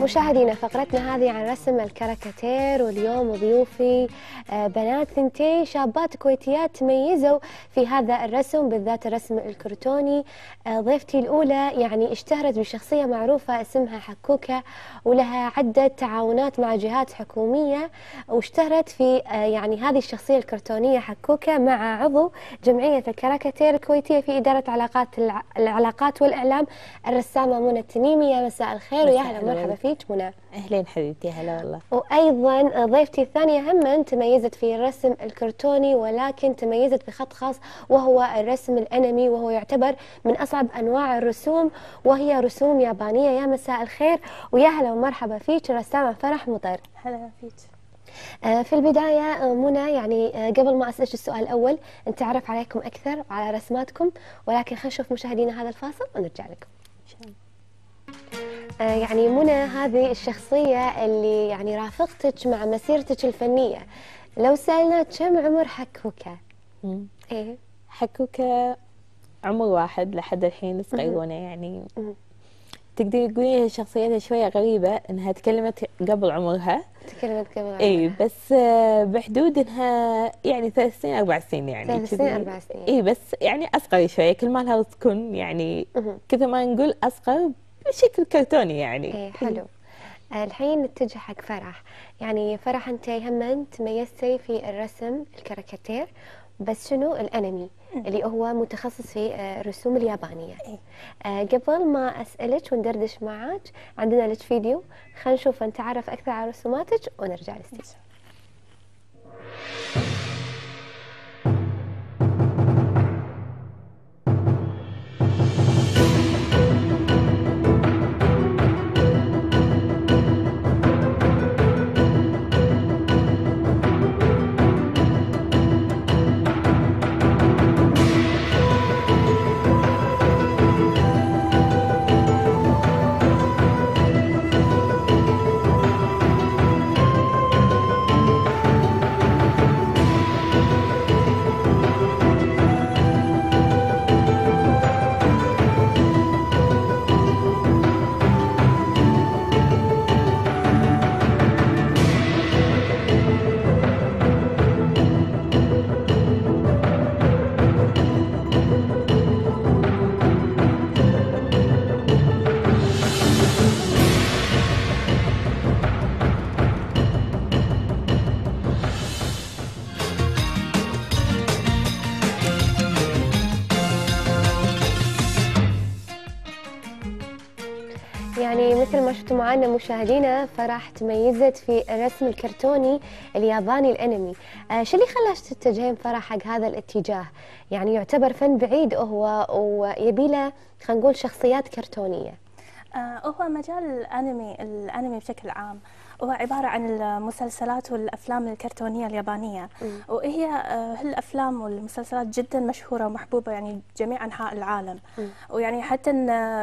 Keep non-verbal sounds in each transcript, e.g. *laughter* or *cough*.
مشاهدينا فقرتنا هذه عن رسم الكاريكاتير واليوم ضيوفي آه، بنات ثنتين شابات كويتيات تميزوا في هذا الرسم بالذات الرسم الكرتوني آه، ضيفتي الأولى يعني اشتهرت بشخصية معروفة اسمها حكوكة ولها عدة تعاونات مع جهات حكومية واشتهرت في آه، يعني هذه الشخصية الكرتونية حكوكة مع عضو جمعية الكاريكاتير الكويتية في إدارة علاقات العلاقات والإعلام الرسامة منى التميمي يا مساء الخير ويا أهلا ومرحبا فيك منى اهلين حبيبتي هلا والله وايضا ضيفتي الثانيه هم تميزت في الرسم الكرتوني ولكن تميزت بخط خاص وهو الرسم الانمي وهو يعتبر من اصعب انواع الرسوم وهي رسوم يابانيه يا مساء الخير ويا هلا ومرحبا فيك رسامه فرح مطر هلا فيك آه، في البداية آه، منى يعني آه، قبل ما أسألك السؤال الأول نتعرف عليكم أكثر وعلى رسماتكم ولكن خلينا نشوف مشاهدينا هذا الفاصل ونرجع لكم. إن شاء الله. آه، يعني منى هذه الشخصية اللي يعني رافقتك مع مسيرتك الفنية لو سألنا كم عمر حكوكة؟ ايه حكوكة عمر واحد لحد الحين صغيرونة يعني تقدري تقولي هي شخصيتها شوية غريبة انها تكلمت قبل عمرها تكلمت قبل عمرها اي بس بحدود انها يعني ثلاث سنين اربع سنين يعني ثلاث سنين اربع سنين اي بس يعني اصغر شوية كل ما لها تكون يعني كذا ما نقول اصغر بشكل كرتوني يعني إيه حلو الحين نتجه حق فرح يعني فرح انت هم انت في الرسم الكاريكاتير بس شنو الانمي اللي هو متخصص في آه، الرسوم اليابانيه إيه. آه، قبل ما اسالك وندردش معك عندنا لك فيديو خلينا نشوف نتعرف اكثر على رسوماتك ونرجع للاستديو شفتوا معنا مشاهدينا فرح تميزت في الرسم الكرتوني الياباني الانمي آه شو اللي خلاش تتجهين فرح حق هذا الاتجاه يعني يعتبر فن بعيد هو ويبي له خلينا نقول شخصيات كرتونيه آه هو مجال الانمي الانمي بشكل عام عبارة عن المسلسلات والأفلام الكرتونية اليابانية وهي آه، هالأفلام والمسلسلات جدا مشهورة ومحبوبة يعني جميع أنحاء العالم ويعني حتى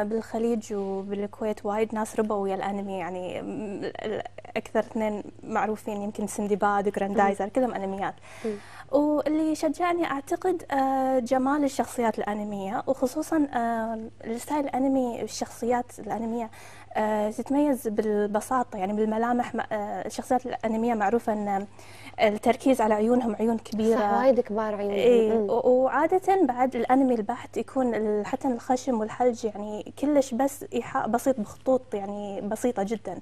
بالخليج وبالكويت وايد ناس ربوا ويا الأنمي يعني أكثر اثنين معروفين يمكن سندباد وجراندايزر كلهم أنميات واللي شجعني أعتقد آه، جمال الشخصيات الأنمية وخصوصا آه، الستايل الأنمي الشخصيات الأنمية آه، تتميز بالبساطه يعني بالملامح آه، الشخصيات الانميه معروفه ان التركيز على عيونهم عيون كبيره صح وايد كبار عيونهم اي وعاده بعد الانمي البحت يكون حتى الخشم والحلج يعني كلش بس ايحاء بسيط بخطوط يعني بسيطه جدا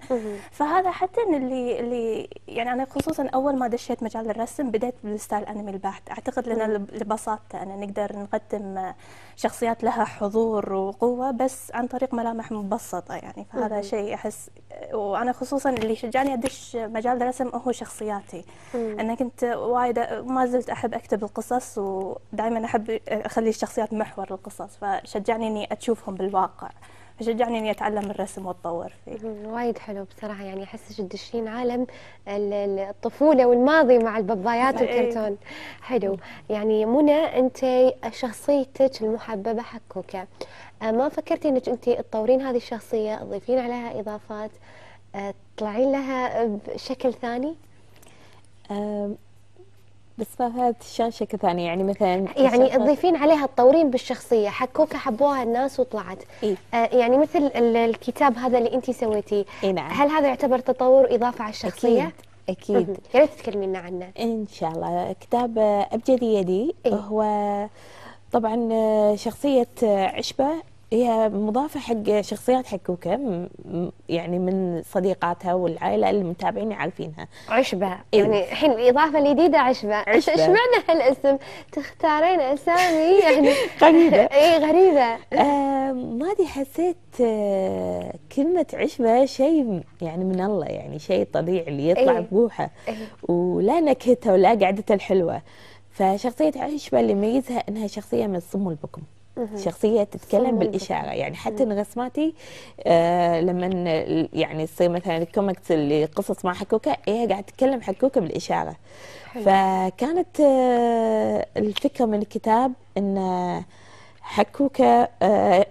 فهذا حتى اللي اللي يعني انا خصوصا اول ما دشيت مجال الرسم بديت بالستايل الانمي البحت اعتقد لان لبساطته انا نقدر نقدم شخصيات لها حضور وقوه بس عن طريق ملامح مبسطه يعني فهذا شيء احس وانا خصوصا اللي شجعني ادش مجال الرسم هو شخصياتي أنا كنت وايد ما زلت أحب أكتب القصص ودائما أحب أخلي الشخصيات محور القصص فشجعني إني أشوفهم بالواقع فشجعني اني اتعلم الرسم واتطور فيه. وايد حلو بصراحه يعني احسك تدشين عالم الطفوله والماضي مع البابايات إيه. والكرتون. حلو يعني منى انت شخصيتك المحببه كوكا. أه، ما فكرتي انك انت تطورين هذه الشخصيه تضيفين عليها اضافات أه، تطلعين لها بشكل ثاني؟ بس فهد شكل ثاني يعني مثلا يعني تضيفين عليها تطورين بالشخصيه حكوكه حبوها الناس وطلعت إيه؟ آه يعني مثل الكتاب هذا اللي انت سويتيه إيه نعم. هل هذا يعتبر تطور اضافه على الشخصيه أكيد. اكيد يا ريت تكلمينا عنه ان شاء الله كتاب ابجدي يدي إيه؟ هو طبعا شخصيه عشبه هي مضافة حق شخصيات حكوكة يعني من صديقاتها والعائلة المتابعين عارفينها عشبة إيه. يعني الحين الإضافة الجديدة عشبة إيش معنى هالاسم؟ تختارين أسامي *laughs* يعني غريبة *laughs* إي غريبة آه أدري حسيت آه كلمة عشبة شيء يعني من الله يعني شيء طبيعي اللي يطلع إيه؟ بروحه إيه؟ ولا نكهته ولا قعدته الحلوة فشخصية عشبة اللي يميزها إنها شخصية من الصم والبكم شخصيه تتكلم بالاشاره يعني حتى انا رسماتي آه لما يعني تصير مثلا الكوميكس اللي قصص مع حكوكه هي إيه قاعد تتكلم حكوكه بالاشاره حلو. فكانت آه الفكره من الكتاب انه حكوكة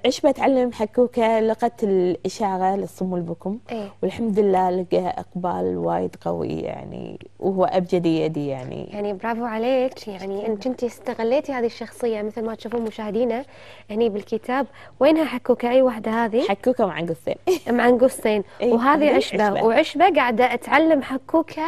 عشبة آه، تعلم حكوكة لغة الإشارة للصم البكم إيه؟ والحمد لله لقى إقبال وايد قوي يعني وهو أبجد يدي يعني يعني برافو عليك يعني أنت كنتي استغليتي هذه الشخصية مثل ما تشوفون مشاهدينا هني بالكتاب وينها حكوكة أي واحدة هذه؟ حكوكة مع قصين *laughs* مع قصين إيه؟ وهذه *laughs* عشبة وعشبة قاعدة تعلم حكوكة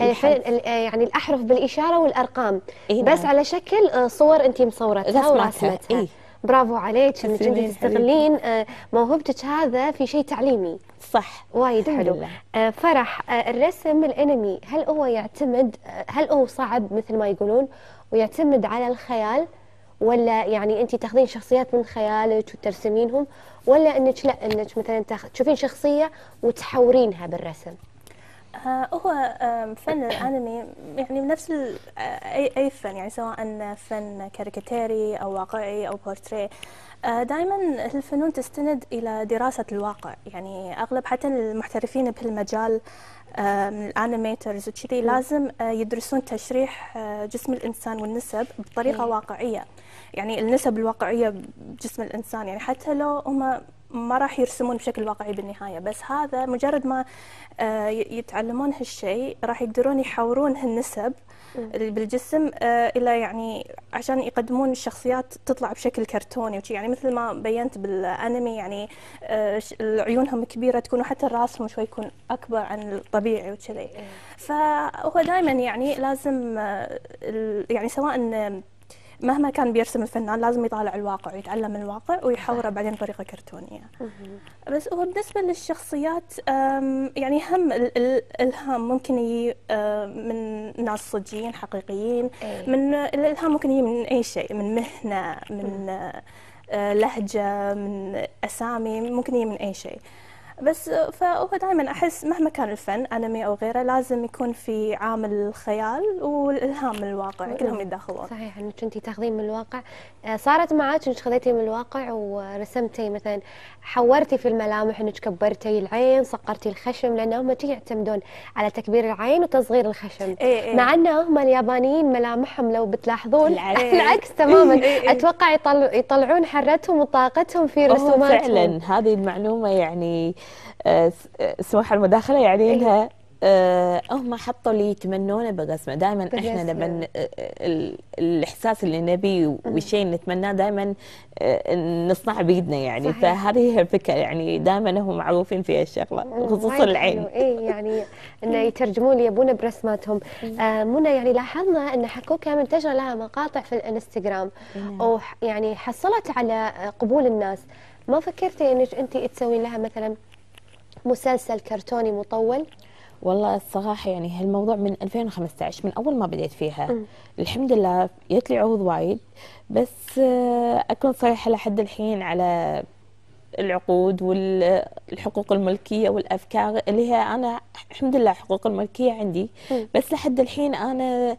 آه، آه، يعني الأحرف بالإشارة والأرقام إيه؟ بس نعم. على شكل صور أنت مصورتها ورسمتها إيه؟ برافو عليك انك انت تستغلين آه، موهبتك هذا في شيء تعليمي صح وايد حلو آه، فرح آه، الرسم الانمي هل هو يعتمد هل هو صعب مثل ما يقولون ويعتمد على الخيال ولا يعني انت تاخذين شخصيات من خيالك وترسمينهم ولا انك لا انك مثلا تشوفين شخصيه وتحورينها بالرسم آه، هو فن الانمي يعني نفس آه، اي اي فن يعني سواء فن كاريكاتيري او واقعي او بورتريه آه، دائما الفنون تستند الى دراسه الواقع يعني اغلب حتى المحترفين بهالمجال من الانيميترز وكذي لازم يدرسون تشريح جسم الانسان والنسب بطريقه واقعيه يعني النسب الواقعيه بجسم الانسان يعني حتى لو هم ما راح يرسمون بشكل واقعي بالنهايه بس هذا مجرد ما آه، يتعلمون هالشيء راح يقدرون يحورون هالنسب اللي بالجسم آه، الى يعني عشان يقدمون الشخصيات تطلع بشكل كرتوني وشي يعني مثل ما بينت بالانمي يعني آه، عيونهم كبيره تكون وحتى راسهم شوي يكون اكبر عن الطبيعي وكذي فهو دائما يعني لازم يعني سواء مهما كان بيرسم الفنان لازم يطالع الواقع ويتعلم الواقع ويحوره بعدين بطريقه كرتونيه بس هو بالنسبه للشخصيات يعني هم الالهام ممكن يجي من ناس صجيين حقيقيين إيه. من الالهام ممكن يجي من اي شيء من مهنه من آه، لهجه من اسامي ممكن يجي من اي شيء بس آه، فهو دائما احس مهما كان الفن انمي او غيره لازم يكون في عامل الخيال والالهام من الواقع كلهم يتداخلون صحيح انك انت تاخذين من الواقع آه، صارت معك انك خذيتي من الواقع ورسمتي مثلا حورتي في الملامح انك كبرتي العين صقرتي الخشم لان هم يعتمدون على تكبير العين وتصغير الخشم إيه إيه. مع انه هم اليابانيين ملامحهم لو بتلاحظون العكس *laughs* تماما إيه, إيه. اتوقع يطلعون حرتهم وطاقتهم في أمم، رسوماتهم فعلا هذه المعلومه يعني آه، آه، سمح المداخله يعني إيه. انها أه هم حطوا اللي يتمنونه بقسمه دائما احنا آه، لما الاحساس اللي نبيه والشيء اللي نتمناه دائما نصنعه بايدنا يعني صحيح. فهذه هي الفكره يعني دائما هم معروفين في الشغله خصوصا العين اي يعني *laughs* انه يترجمون يبونه برسماتهم منى يعني لاحظنا ان حكوكه منتشره لها مقاطع في الانستغرام إيه، نعم. ويعني حصلت على قبول الناس ما فكرتي انك انت تسوين لها مثلا مسلسل كرتوني مطول والله الصراحة يعني هالموضوع من 2015 من أول ما بديت فيها م. الحمد لله جت لي عروض وايد بس آه، أكون صريحة لحد الحين على العقود والحقوق الملكية والأفكار اللي هي أنا الحمد لله حقوق الملكية عندي بس لحد الحين أنا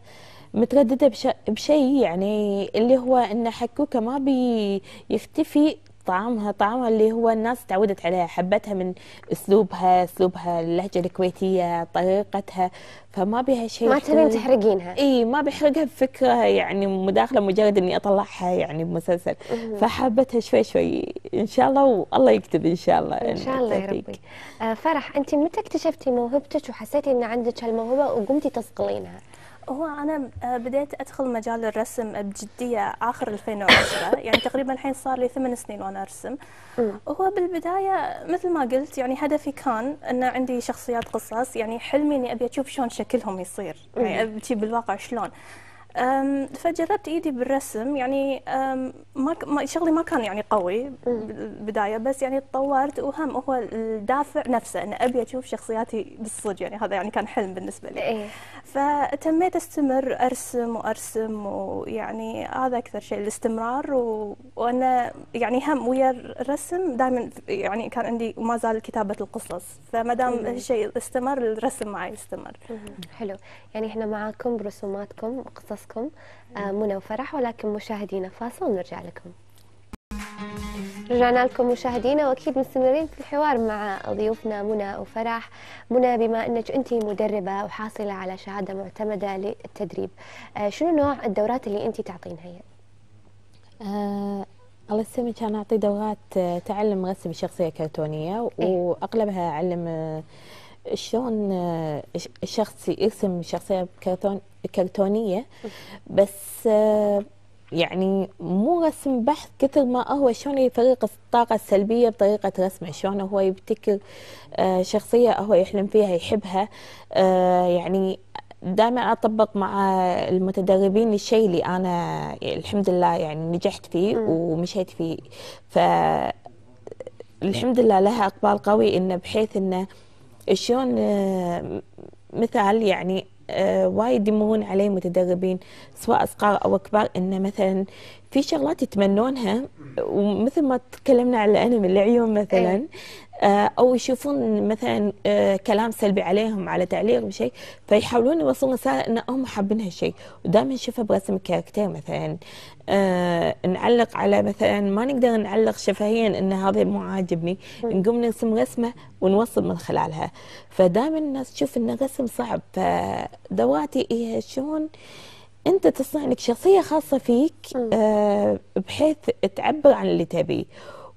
مترددة بشيء يعني اللي هو أن حكوكة ما بيختفي طعمها طعمها اللي هو الناس تعودت عليها حبتها من اسلوبها اسلوبها اللهجه الكويتيه طريقتها فما بها شيء ما تبين تحرقينها اي ما بيحرقها بفكره يعني مداخله مجرد اني اطلعها يعني بمسلسل فحبتها شوي شوي ان شاء الله والله يكتب ان شاء الله ان شاء الله يا ربي آه فرح انت متى اكتشفتي موهبتك وحسيتي ان عندك هالموهبه وقمتي تصقلينها هو انا آه، بديت ادخل مجال الرسم بجديه اخر 2010 *laughs* يعني تقريبا الحين صار لي ثمان سنين وانا ارسم وهو بالبدايه مثل ما قلت يعني هدفي كان ان عندي شخصيات قصص يعني حلمي اني ابي اشوف شلون شكلهم يصير يعني ابكي بالواقع شلون فجربت ايدي بالرسم يعني ما شغلي ما كان يعني قوي بالبدايه بس يعني تطورت وهم هو الدافع نفسه ان ابي اشوف شخصياتي بالصدق يعني هذا يعني كان حلم بالنسبه لي إيه. فتميت استمر ارسم وارسم ويعني هذا اكثر شيء الاستمرار وانا يعني هم ويا الرسم دائما يعني كان عندي وما زال كتابه القصص فما دام الشيء استمر الرسم معي استمر حلو يعني احنا معاكم برسوماتكم قصص راسكم آه، منى وفرح ولكن مشاهدينا فاصل ونرجع لكم رجعنا لكم مشاهدينا واكيد مستمرين في الحوار مع ضيوفنا منى وفرح منى بما انك انت مدربه وحاصله على شهاده معتمده للتدريب آه، شنو نوع الدورات اللي انت تعطينها هي آه الله يسلمك انا اعطي دورات آه، تعلم رسم شخصيه كرتونيه إيه. واغلبها اعلم شلون الشخص آه، يرسم شخصيه كرتون كرتونيه بس آه، يعني مو رسم بحث كثر ما هو شلون يفرق الطاقه السلبيه بطريقه رسمه شلون هو يبتكر آه، شخصيه هو يحلم فيها يحبها يعني دائما اطبق مع المتدربين الشيء اللي انا الحمد لله يعني نجحت فيه ومشيت فيه ف الحمد لله لها اقبال قوي انه بحيث انه شلون آه، مثال يعني آه، وايد يمون عليه متدربين سواء صغار او كبار انه مثلا في شغلات يتمنونها ومثل ما تكلمنا على الانمي العيون إيه. مثلا آه، او يشوفون مثلا آه، كلام سلبي عليهم على تعليق بشيء فيحاولون يوصلون رساله ان هم حابين هالشيء ودائما نشوفها برسم الكاركتير مثلا آه، نعلق على مثلا ما نقدر نعلق شفهيا ان هذا مو عاجبني نقوم نرسم رسمه ونوصل من خلالها فدائما الناس تشوف ان الرسم صعب فدواتي هي شلون انت تصنع لك شخصيه خاصه فيك بحيث تعبر عن اللي تبيه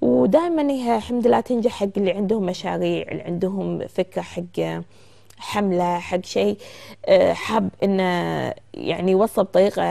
ودائما هي إيه، الحمد لله تنجح حق اللي عندهم مشاريع اللي عندهم فكره حق آه، حمله حق شيء آه، حاب انه يعني يوصل بطريقه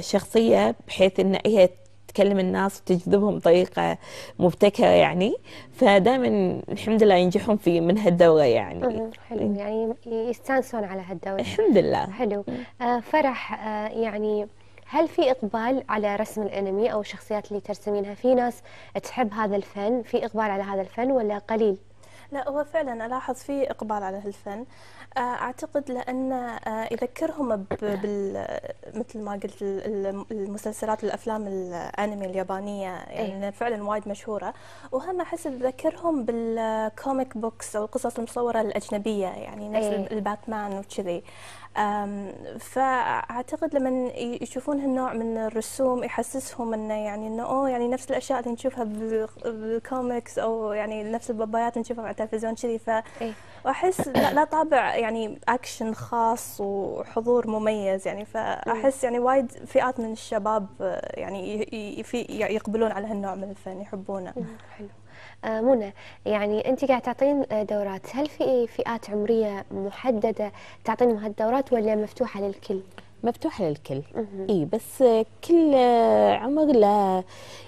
شخصيه بحيث ان هي تكلم الناس وتجذبهم بطريقة مبتكرة يعني فدائما الحمد لله ينجحون في من هالدورة يعني حلو إيه. يعني يستانسون على هالدورة الحمد لله حلو إيه. آه، فرح يعني هل في إقبال على رسم الأنمي أو الشخصيات اللي ترسمينها في ناس تحب هذا الفن في إقبال على هذا الفن ولا قليل؟ لا هو فعلا ألاحظ في إقبال على هالفن آه، أعتقد لأن آه، يذكرهم مثل ما قلت المسلسلات الأفلام الأنمي اليابانية يعني أيه. فعلا وايد مشهورة وهم أحس يذكرهم بالكوميك بوكس أو القصص المصورة الأجنبية يعني نفس أيه. الباتمان وكذي فاعتقد لما يشوفون هالنوع من الرسوم يحسسهم انه يعني انه اوه يعني نفس الاشياء اللي نشوفها بالكوميكس او يعني نفس البابايات نشوفها على التلفزيون كذي ف إيه؟ واحس لا طابع يعني اكشن خاص وحضور مميز يعني فاحس يعني وايد فئات من الشباب آه، يعني يقبلون على هالنوع من الفن يحبونه حلو آه، منى يعني انت قاعد تعطين آه، دورات هل في فئات عمريه محدده تعطينهم هالدورات ولا مفتوحه للكل مفتوحه للكل اي بس كل عمر له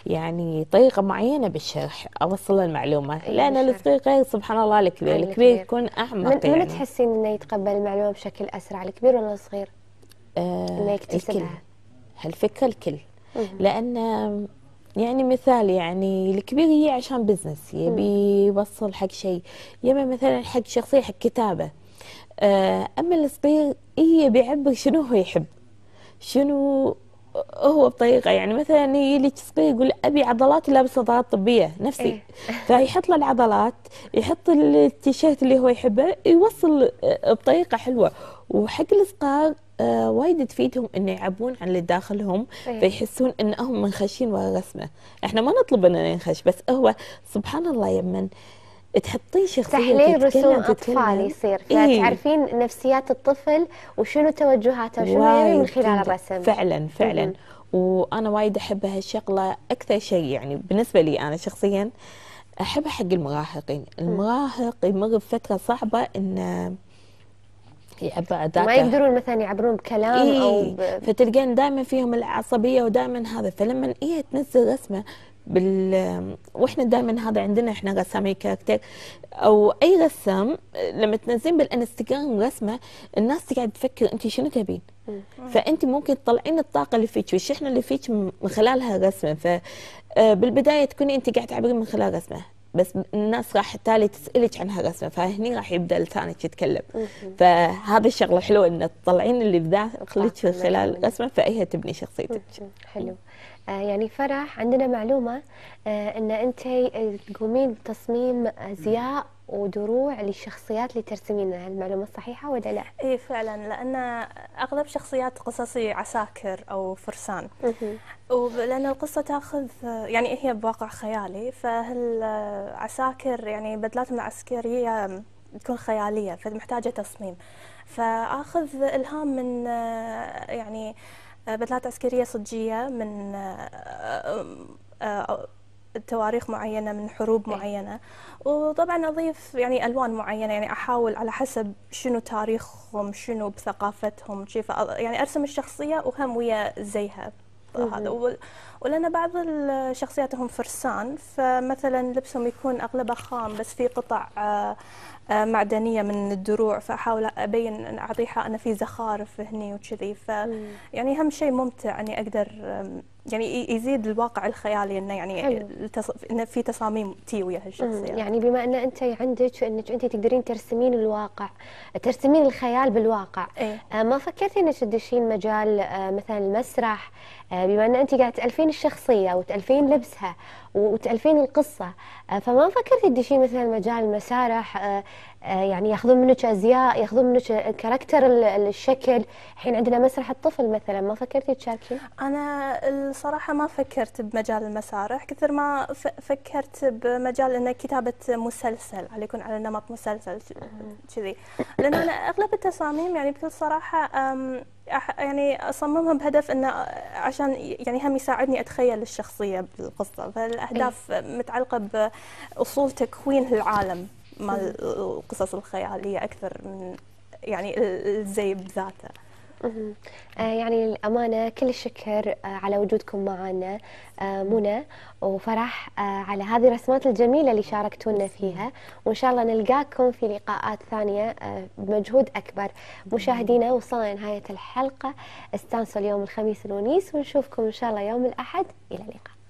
يعني طريقه معينه بالشرح اوصل المعلومه لان الصغير غير سبحان الله الكبير الكبير يكون اعمق من, يعني. تحسين انه يتقبل المعلومه بشكل اسرع الكبير ولا الصغير؟ آه انه يكتسبها الكل هالفكره الكل لان يعني مثال يعني الكبير يجي عشان بزنس يبي يوصل حق شيء يبي مثلا حق شخصيه حق كتابه آه، اما الصبي إيه بيعبر شنو هو يحب شنو هو بطريقه يعني مثلا يجي صبي يقول ابي عضلات لابس عضلات طبيه نفسي إيه. *laughs* فيحط له العضلات يحط التيشيرت اللي هو يحبه يوصل آه، بطريقه حلوه وحق الصغار آه وايد تفيدهم انه يعبون عن اللي داخلهم إيه. فيحسون انهم منخشين ورا رسمه، احنا ما نطلب ان ننخش بس هو سبحان الله يمن تحطين شخصيه تحليل رسوم اطفال يصير إيه. فتعرفين إيه؟ نفسيات الطفل وشنو توجهاته وشنو يعني من خلال الرسم فعلا فعلا م -م. وانا وايد احب هالشغله اكثر شيء يعني بالنسبه لي انا شخصيا احبها حق المراهقين المراهق يمر بفتره صعبه انه يعبر ما يقدرون مثلا يعبرون بكلام إيه او ب... فتلقين دائما فيهم العصبيه ودائما هذا فلما هي إيه تنزل رسمه بال واحنا دائما هذا عندنا احنا غسامين كاركتر او اي رسام لما تنزلين بالانستغرام رسمه الناس تقعد تفكر انت شنو تبين فانت ممكن تطلعين الطاقه اللي فيك والشحنه اللي فيك من خلالها رسمه آه، بالبدايه تكوني انت قاعد تعبرين من خلال رسمه بس الناس راح تالي تسالك عن هالرسمه فهني راح يبدا لسانك يتكلم فهذا الشغله حلوه ان تطلعين اللي بداخلك خلال رسمه فهي تبني شخصيتك حلو آه، يعني فرح عندنا معلومة آه، أن أنت تقومين بتصميم أزياء ودروع للشخصيات اللي ترسمينها المعلومة صحيحة ولا لا؟ اي فعلا لأن أغلب شخصيات قصصي عساكر أو فرسان ولأن القصة تأخذ يعني هي بواقع خيالي فهالعساكر يعني بدلاتهم العسكرية تكون خيالية فمحتاجة تصميم فآخذ إلهام من آه، يعني آه، بدلات عسكرية صجية من آه، آه، تواريخ معينة من حروب إيه. معينة وطبعا أضيف يعني ألوان معينة يعني أحاول على حسب شنو تاريخهم شنو بثقافتهم كيف يعني أرسم الشخصية وهم ويا زيها هذا ولنا بعض الشخصيات هم فرسان فمثلا لبسهم يكون اغلبه خام بس في قطع آه، آه، معدنيه من الدروع فاحاول ابين اعطيها ان في زخارف هني وكذي ف يعني اهم شيء ممتع اني يعني اقدر يعني يزيد الواقع الخيالي انه يعني التص... إنه في تصاميم تي ويا هالشخصيه يعني بما ان انت عندك انك انت تقدرين ترسمين الواقع ترسمين الخيال بالواقع إيه؟ آه، ما فكرتي انك تدشين مجال آه، مثلا المسرح آه، بما ان انت قاعده تالفين الشخصيه وتالفين لبسها وتالفين القصه فما فكرتي تدشين مثلا مجال المسارح آه، يعني ياخذون منك ازياء ياخذون منك كاركتر الشكل الحين عندنا مسرح الطفل مثلا ما فكرتي تشاركين انا الصراحه ما فكرت بمجال المسارح كثر ما فكرت بمجال ان كتابه مسلسل على يكون على نمط مسلسل كذي لان انا اغلب التصاميم يعني بكل صراحه يعني اصممها بهدف انه عشان يعني هم يساعدني اتخيل الشخصيه بالقصه إيه. فالاهداف متعلقه باصول تكوين العالم مع القصص الخياليه اكثر من يعني الزي بذاته آه، يعني الأمانة كل الشكر آه، على وجودكم معنا آه، منى وفرح على هذه الرسمات الجميلة اللي شاركتونا فيها وإن شاء الله نلقاكم في لقاءات ثانية بمجهود أكبر مشاهدينا وصلنا لنهاية الحلقة استانسوا اليوم الخميس الونيس ونشوفكم إن شاء الله يوم الأحد إلى اللقاء